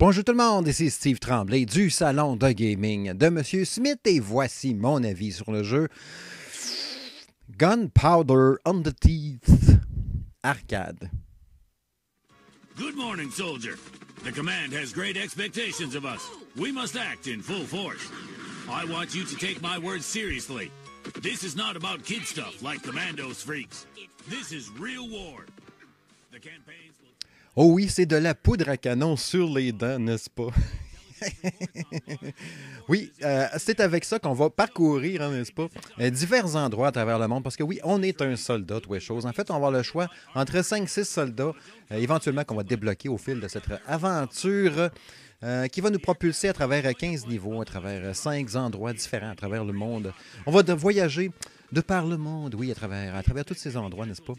Bonjour tout le monde, ici Steve Tremblay du Salon de Gaming de Monsieur Smith et voici mon avis sur le jeu Gunpowder on the Teeth Arcade. Good morning, soldier. The command has great expectations of us. We must act in full force. I want you to take my words seriously. This is not about kid stuff like commandos freaks. This is real war. Oh oui, c'est de la poudre à canon sur les dents, n'est-ce pas? oui, euh, c'est avec ça qu'on va parcourir, hein, n'est-ce pas, euh, divers endroits à travers le monde, parce que oui, on est un soldat, tout est chose. En fait, on va avoir le choix entre 5-6 soldats, euh, éventuellement qu'on va débloquer au fil de cette aventure. qui va nous propulser à travers 15 niveaux, à travers 5 endroits différents à travers le monde. On va voyager de par le monde, oui, à travers, à travers tous ces endroits, n'est-ce pas,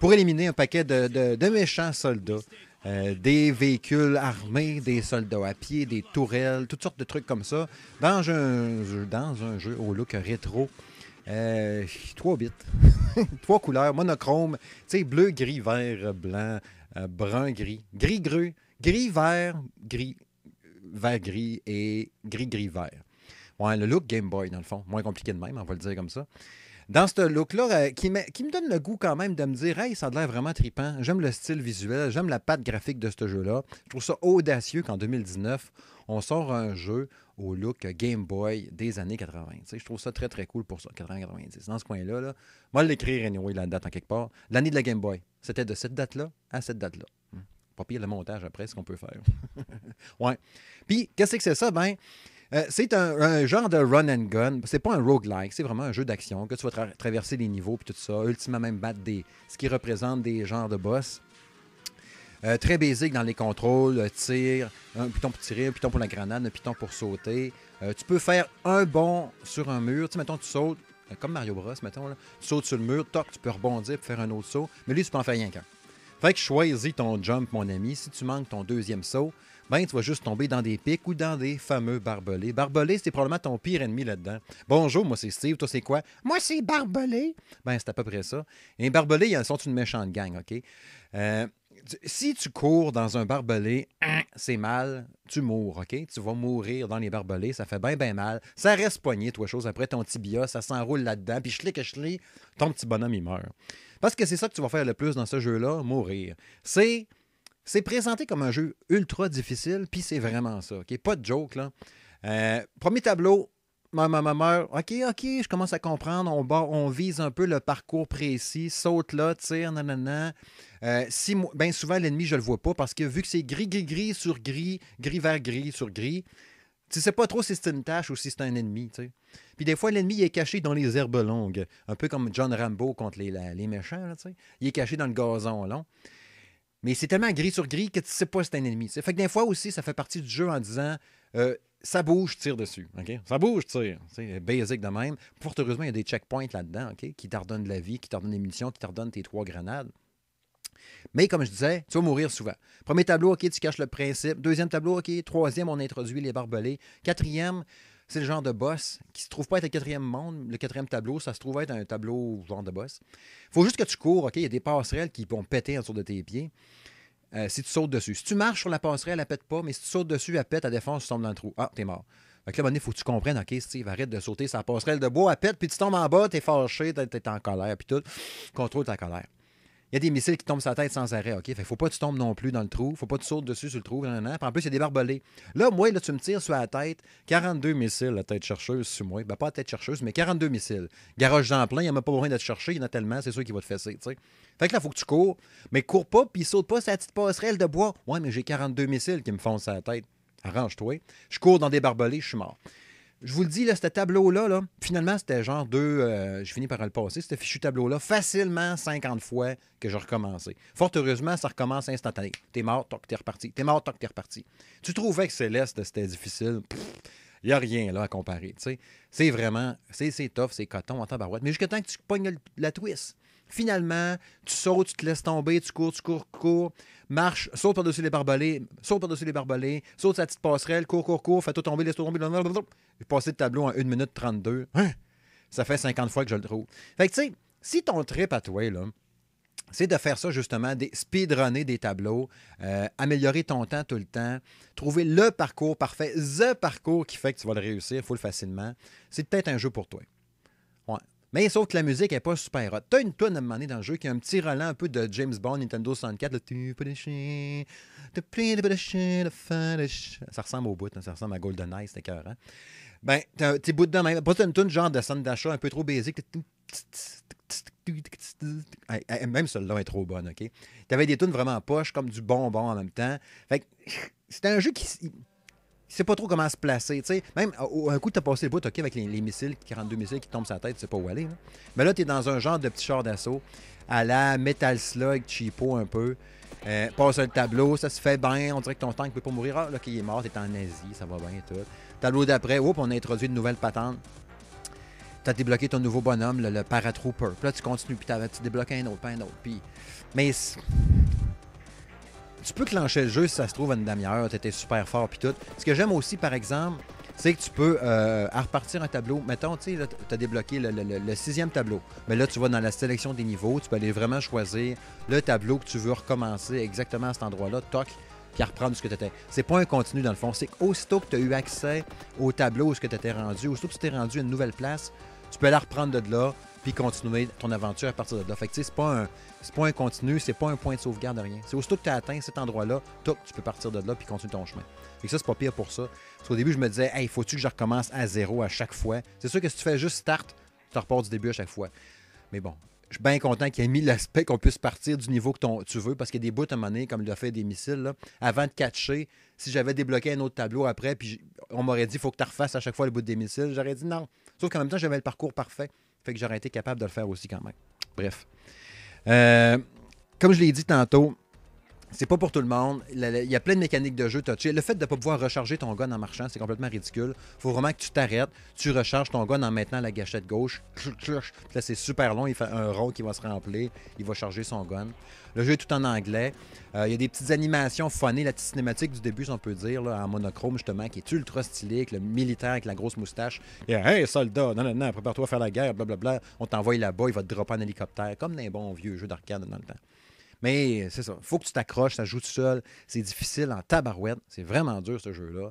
pour éliminer un paquet de, méchants soldats, euh, des véhicules armés, des soldats à pied, des tourelles, toutes sortes de trucs comme ça, dans un, dans un jeu au look rétro. Euh, trois bits, trois couleurs, monochrome, tu bleu, gris, vert, blanc, euh, brun, gris, gris, gris, gris, vert, gris, vert, gris et gris, gris, vert. Ouais, le look Game Boy, dans le fond. Moins compliqué de même, on va le dire comme ça dans ce look-là, euh, qui, me donne le goût quand même de me dire Hey, ça a l'air vraiment tripant. J'aime le style visuel, j'aime la patte graphique de ce jeu-là. Je trouve ça audacieux qu'en 2019, on sort un jeu au look Game Boy des années 90. je trouve ça très, très cool pour ça, 80-90. Dans ce coin-là, là, moi, l'écrire, anyway, la date en quelque part. L'année de la Game Boy, c'était de cette date-là à cette date-là. Hmm. Pas pire le montage après, ce qu'on peut faire. ouais. Puis, qu'est-ce que c'est ça? Ben, euh, c'est un, genre de run and gun. C'est pas un roguelike, c'est vraiment un jeu d'action que tu vas traverser les niveaux puis tout ça. Ultimement, même battre des, ce qui représente des genres de boss. Euh, très basique dans les contrôles, euh, tir, un piton pour tirer, un piton pour la grenade, un piton pour sauter. tu peux faire un bond sur un mur. Tu sais, mettons, tu sautes, comme Mario Bros, mettons, là, tu sautes sur le mur, toc, tu peux rebondir pour faire un autre saut. Mais lui, tu peux en faire rien qu'un. Fait que choisis ton jump, mon ami. Si tu manques ton deuxième saut, ben, tu vas juste tomber dans des pics ou dans des fameux barbelés. Barbelés, c'est probablement ton pire ennemi là-dedans. Bonjour, moi c'est Steve, toi c'est quoi? Moi c'est barbelé. Ben, c'est à peu près ça. Et barbelés, ils sont une méchante gang, OK? Euh, si tu cours dans un barbelé, hein, c'est mal, tu mours, OK? Tu vas mourir dans les barbelés, ça fait bien, bien mal. Ça reste poigné, toi, chose. Après, ton tibia, ça s'enroule là-dedans, puis que chli, ton petit bonhomme, il meurt. Parce que c'est ça que tu vas faire le plus dans ce jeu-là, mourir. C'est c'est présenté comme un jeu ultra difficile, puis c'est vraiment ça. Pas de joke, là. Euh, premier tableau, ma maman meurt. OK, OK, je commence à comprendre. On, on vise un peu le parcours précis. Saute là, tire, nanana. Euh, si, ben souvent, l'ennemi, je le vois pas parce que vu que c'est gris, gris, gris sur gris, gris vers gris sur gris, tu sais pas trop si c'est une tâche ou si c'est un ennemi. Puis des fois, l'ennemi est caché dans les herbes longues. Un peu comme John Rambo contre les, les méchants. il est caché dans le gazon long. Mais c'est tellement gris sur gris que tu sais pas si c'est un ennemi. Ça Fait que des fois aussi, ça fait partie du jeu en disant euh, ça bouge, tire dessus. Ça bouge, tire. C'est basic de même. Fort heureusement, il y a des checkpoints là-dedans ok, qui t'ordonnent de la vie, qui t'ordonnent des munitions, qui t'ordonnent tes trois grenades. Mais comme je disais, tu vas mourir souvent. Premier tableau, OK, tu caches le principe. Deuxième tableau, OK. Troisième, on introduit les barbelés. Quatrième, c'est le genre de boss qui se trouve pas être le quatrième monde, le quatrième tableau, ça se trouve être un tableau genre de boss. faut juste que tu cours, OK? Il y a des passerelles qui vont péter autour de tes pieds. Euh, si tu sautes dessus. Si tu marches sur la passerelle, elle pète pas, mais si tu sautes dessus, elle pète, à défense, tu tombes dans le trou. Ah, t'es mort. Fait là, il faut que tu comprennes, OK, Steve, arrête de sauter sa passerelle de bois, elle pète, puis tu tombes en bas, t'es fâché, t'es, es en colère, puis tout. Contrôle ta colère il y a des missiles qui tombent sur la tête sans arrêt, OK? Fait faut pas que tu tombes non plus dans le trou, faut pas que tu sautes dessus sur le trou, en plus, il y a des barbelés. Là, moi, là, tu me tires sur la tête, 42 missiles, la tête chercheuse sur moi. Ben, pas la tête chercheuse, mais 42 missiles. Garage d'en plein, il n'y en a pas besoin d'être chercher. il y en a tellement, c'est sûr qu'il va te fesser, tu sais. Fait que là, faut que tu cours, mais cours pas, puis saute pas sur la petite passerelle de bois. Ouais, mais j'ai 42 missiles qui me foncent sur la tête. Arrange-toi. Je cours dans des barbelés, je suis mort. Je vous le dis, là, ce tableau-là, là, finalement, c'était genre deux. Euh, j'ai je finis par le passer, ce fichu tableau-là, facilement 50 fois que j'ai recommencé. Fort heureusement, ça recommence instantané. T'es mort, toc, t'es reparti. T'es mort, toc, t'es reparti. Tu trouvais que Céleste, c'était difficile. Il n'y a rien là à comparer. C'est vraiment. C'est tough, c'est coton en barouette, Mais jusqu'à temps que tu pognes la twist. Finalement, tu sautes, tu te laisses tomber, tu cours, tu cours, cours, marche, saute par-dessus les barbelés, saute par-dessus les barbelés, saute sa petite passerelle, cours, cours, cours, fais-toi tomber, laisse-toi tomber. J'ai passé le tableau en 1 minute 32. Hein? Ça fait 50 fois que je le trouve. Fait que, tu sais, si ton trip à toi, là, c'est de faire ça justement, des speedrunner des tableaux, euh, améliorer ton temps tout le temps, trouver le parcours parfait, the parcours qui fait que tu vas le réussir full facilement. C'est peut-être un jeu pour toi. Ouais. Mais sauf que la musique n'est pas super hot. T'as une tonne à me demander dans le jeu qui a un petit relent un peu de James Bond Nintendo 64. Ça ressemble au bout, ça ressemble à GoldenEye, c'est cœur. Hein? Ben, t'as un petit bout de même. Pas une tune genre de scène d'achat un peu trop basique. Même celle-là est trop bonne, OK? T'avais des tunes vraiment poches, comme du bonbon en même temps. Fait que c'était un jeu qui. Il sait pas trop comment se placer, tu sais. Même un coup, t'as passé le bout, OK, avec les, les, missiles, 42 missiles qui tombent sur la tête, tu sais pas où aller. Mais là, t'es dans un genre de petit char d'assaut à la Metal Slug cheapo un peu. Euh, passe le tableau, ça se fait bien. On dirait que ton tank ne peut pas mourir. Ah, là, qu'il est mort, t'es en Asie, ça va bien et tout. Tableau d'après, oups, on a introduit une nouvelle patente. T'as débloqué ton nouveau bonhomme, le, paratrooper. là, tu continues, puis tu débloques un autre, un autre. Puis... Mais tu peux clencher le jeu si ça se trouve à une demi-heure, t'étais super fort, puis tout. Ce que j'aime aussi, par exemple, c'est que tu peux euh, à repartir un tableau. Mettons, tu sais, tu as débloqué le, sixième tableau. Mais là, tu vas dans la sélection des niveaux, tu peux aller vraiment choisir le tableau que tu veux recommencer exactement à cet endroit-là, toc, puis reprendre ce que tu étais. C'est pas un continu dans le fond. C'est aussitôt que tu as eu accès au tableau où ce que tu étais rendu, aussitôt que tu t'es rendu à une nouvelle place, tu peux la reprendre de là, puis continuer ton aventure à partir de là. Fait que, tu sais, un c'est pas un continu, c'est pas un point de sauvegarde, rien. C'est aussitôt que tu as atteint cet endroit-là, tu peux partir de là puis continuer ton chemin. Et ça, c'est pas pire pour ça. Parce qu'au début, je me disais, hey, faut-tu que je recommence à zéro à chaque fois? C'est sûr que si tu fais juste start, tu repars du début à chaque fois. Mais bon, je suis bien content qu'il ait mis l'aspect qu'on puisse partir du niveau que tu veux, parce qu'il y a des bouts à un comme il a fait des missiles, avant de catcher, si j'avais débloqué un autre tableau après, puis on m'aurait dit, il faut que tu refasses à chaque fois le bout des missiles, j'aurais dit non. Sauf qu'en même temps, j'avais le parcours parfait, fait que j'aurais été capable de le faire aussi quand même. Bref. Euh, comme je l'ai dit tantôt, c'est pas pour tout le monde. Il y a plein de mécaniques de jeu touchées. Le fait de ne pas pouvoir recharger ton gun en marchant, c'est complètement ridicule. faut vraiment que tu t'arrêtes, tu recharges ton gun en maintenant la gâchette gauche. Là, c'est super long. Il fait un rond qui va se remplir. Il va charger son gun. Le jeu est tout en anglais. Euh, il y a des petites animations funnées, la petite cinématique du début, si on peut dire, en monochrome, justement, qui est ultra stylé, le militaire avec la grosse moustache. Et hey, soldat, non, non, non, prépare-toi à faire la guerre, blablabla. On t'envoie là-bas, il va te dropper en hélicoptère, comme un bon vieux jeu d'arcade dans le temps. Mais c'est ça. faut que tu t'accroches, ça joue tout seul. C'est difficile en tabarouette. C'est vraiment dur, ce jeu-là.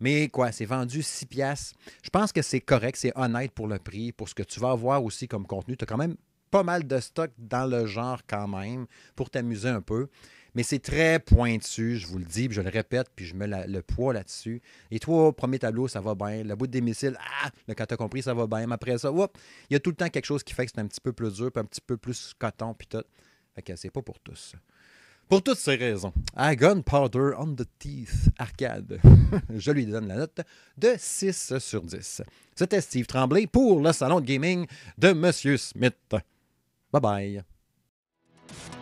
Mais quoi, c'est vendu 6 pièces, Je pense que c'est correct, c'est honnête pour le prix, pour ce que tu vas avoir aussi comme contenu. Tu as quand même pas mal de stock dans le genre quand même pour t'amuser un peu. Mais c'est très pointu, je vous le dis, puis je le répète, puis je mets le poids là-dessus. Et toi, premier tableau, ça va bien. Le bout des missiles, ah, le, quand t'as compris, ça va bien. Mais après ça, il y a tout le temps quelque chose qui fait que c'est un petit peu plus dur, puis un petit peu plus coton, puis tout. Fait pas pour tous. Pour toutes ces raisons, à Gunpowder on the Teeth Arcade, je lui donne la note de 6 sur 10. C'était Steve Tremblay pour le salon de gaming de Monsieur Smith. Bye bye.